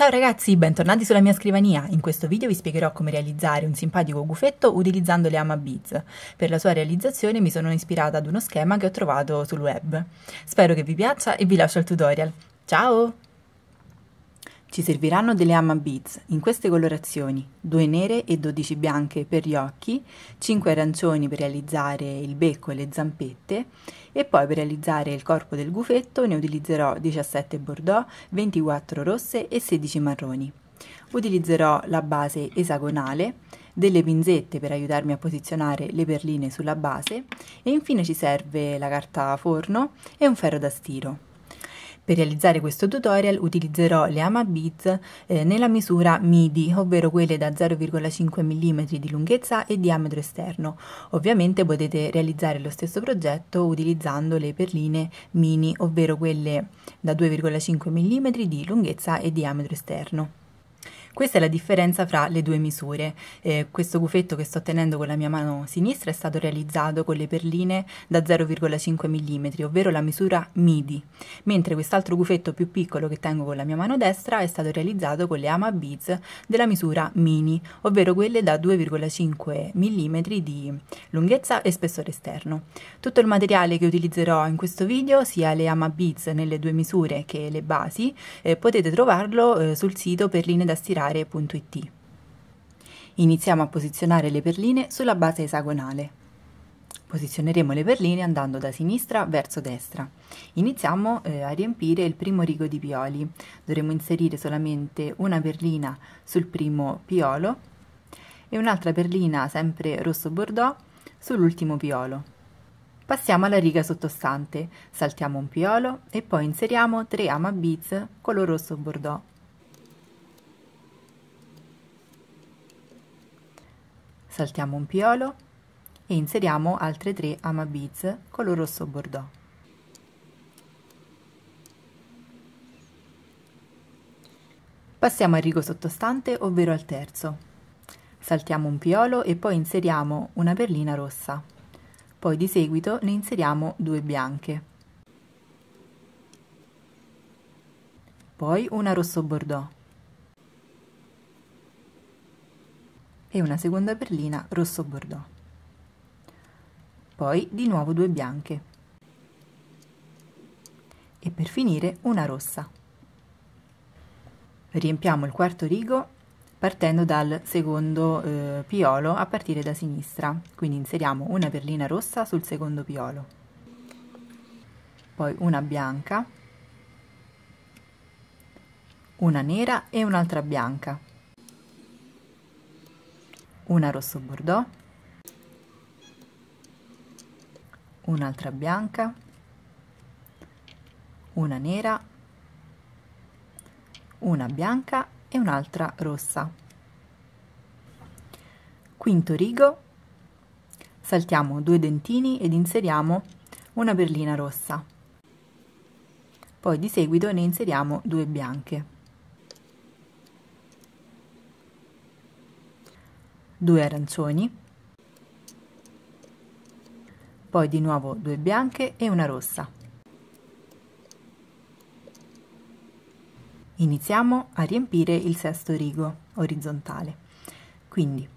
Ciao ragazzi, bentornati sulla mia scrivania. In questo video vi spiegherò come realizzare un simpatico gufetto utilizzando le ama Per la sua realizzazione mi sono ispirata ad uno schema che ho trovato sul web. Spero che vi piaccia e vi lascio il tutorial. Ciao! Ci serviranno delle Amma Beads in queste colorazioni, 2 nere e 12 bianche per gli occhi, 5 arancioni per realizzare il becco e le zampette e poi per realizzare il corpo del gufetto ne utilizzerò 17 bordeaux, 24 rosse e 16 marroni. Utilizzerò la base esagonale, delle pinzette per aiutarmi a posizionare le perline sulla base e infine ci serve la carta forno e un ferro da stiro. Per realizzare questo tutorial utilizzerò le ama beads eh, nella misura midi, ovvero quelle da 0,5 mm di lunghezza e diametro esterno. Ovviamente potete realizzare lo stesso progetto utilizzando le perline mini, ovvero quelle da 2,5 mm di lunghezza e diametro esterno. Questa è la differenza fra le due misure. Eh, questo gufetto che sto tenendo con la mia mano sinistra è stato realizzato con le perline da 0,5 mm, ovvero la misura MIDI, mentre quest'altro gufetto più piccolo che tengo con la mia mano destra è stato realizzato con le ama beads della misura MINI, ovvero quelle da 2,5 mm di lunghezza e spessore esterno. Tutto il materiale che utilizzerò in questo video, sia le ama beads nelle due misure che le basi, eh, potete trovarlo eh, sul sito perline da stirare aree.it. Iniziamo a posizionare le perline sulla base esagonale. Posizioneremo le perline andando da sinistra verso destra. Iniziamo eh, a riempire il primo rigo di pioli. Dovremo inserire solamente una perlina sul primo piolo e un'altra perlina sempre rosso bordeaux sull'ultimo piolo. Passiamo alla riga sottostante, saltiamo un piolo e poi inseriamo 3 ama beads color rosso bordeaux Saltiamo un piolo e inseriamo altre tre amabiz color rosso bordeaux. Passiamo al rigo sottostante, ovvero al terzo. Saltiamo un piolo e poi inseriamo una perlina rossa. Poi di seguito ne inseriamo due bianche. Poi una rosso bordeaux. e una seconda perlina rosso bordeaux. Poi di nuovo due bianche e per finire una rossa. Riempiamo il quarto rigo partendo dal secondo eh, piolo a partire da sinistra, quindi inseriamo una perlina rossa sul secondo piolo, poi una bianca, una nera e un'altra bianca una rosso bordeaux, un'altra bianca, una nera, una bianca e un'altra rossa. Quinto rigo, saltiamo due dentini ed inseriamo una berlina rossa. Poi di seguito ne inseriamo due bianche. 2 arancioni, poi di nuovo 2 bianche e una rossa. Iniziamo a riempire il sesto rigo orizzontale. Quindi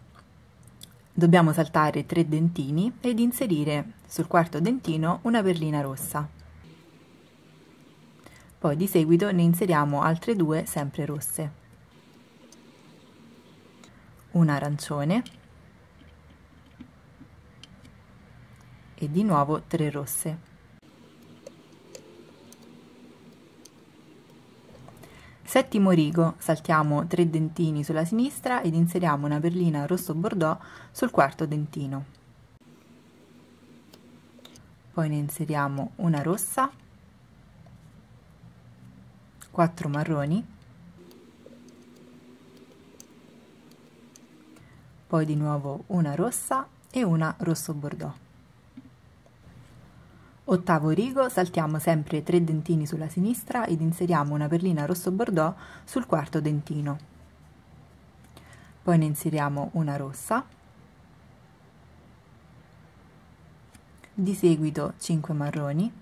dobbiamo saltare 3 dentini ed inserire sul quarto dentino una perlina rossa. Poi di seguito ne inseriamo altre due sempre rosse un arancione e di nuovo tre rosse. Settimo rigo, saltiamo tre dentini sulla sinistra ed inseriamo una perlina rosso bordeaux sul quarto dentino. Poi ne inseriamo una rossa, quattro marroni poi di nuovo una rossa e una rosso bordeaux. Ottavo rigo, saltiamo sempre tre dentini sulla sinistra ed inseriamo una perlina rosso bordeaux sul quarto dentino. Poi ne inseriamo una rossa. Di seguito 5 marroni.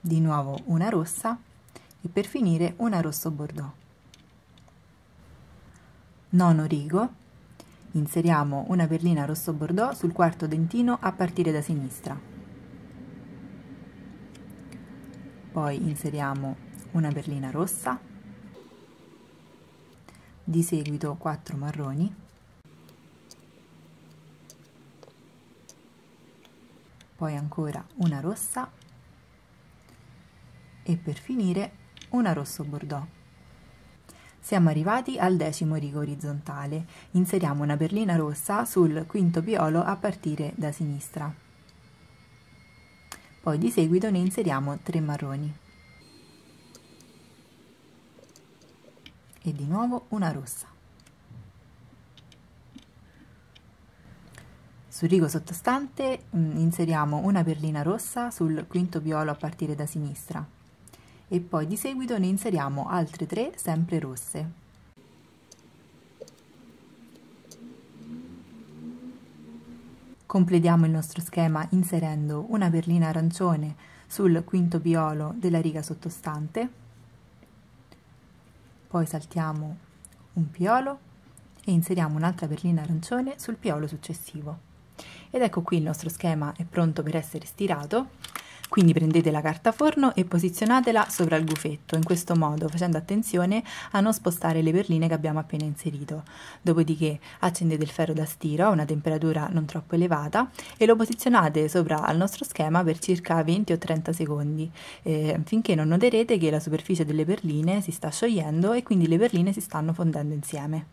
Di nuovo una rossa e per finire una rosso bordeaux. Nono rigo, inseriamo una perlina rosso bordeaux sul quarto dentino a partire da sinistra. Poi inseriamo una perlina rossa, di seguito 4 marroni, poi ancora una rossa e per finire una rosso bordeaux. Siamo arrivati al decimo rigo orizzontale. Inseriamo una berlina rossa sul quinto piolo a partire da sinistra. Poi di seguito ne inseriamo 3 marroni. E di nuovo una rossa. Sul rigo sottostante mm, inseriamo una berlina rossa sul quinto piolo a partire da sinistra e poi di seguito ne inseriamo altre tre sempre rosse. Completiamo il nostro schema inserendo una perlina arancione sul quinto piolo della riga sottostante, poi saltiamo un piolo e inseriamo un'altra perlina arancione sul piolo successivo. Ed ecco qui il nostro schema è pronto per essere stirato quindi prendete la carta forno e posizionatela sopra il gufetto, in questo modo facendo attenzione a non spostare le perline che abbiamo appena inserito. Dopodiché accendete il ferro da stiro a una temperatura non troppo elevata e lo posizionate sopra al nostro schema per circa 20 o 30 secondi, eh, finché non noterete che la superficie delle perline si sta sciogliendo e quindi le perline si stanno fondendo insieme.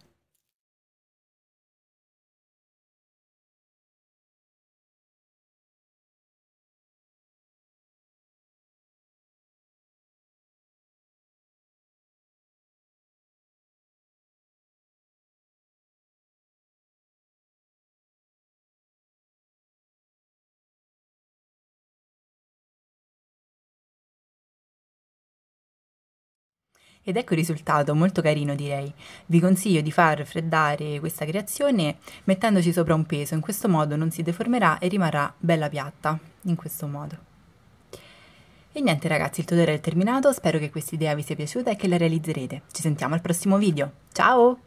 Ed ecco il risultato, molto carino direi. Vi consiglio di far freddare questa creazione mettendoci sopra un peso, in questo modo non si deformerà e rimarrà bella piatta, in questo modo. E niente ragazzi, il tutorial è terminato, spero che questa idea vi sia piaciuta e che la realizzerete. Ci sentiamo al prossimo video, ciao!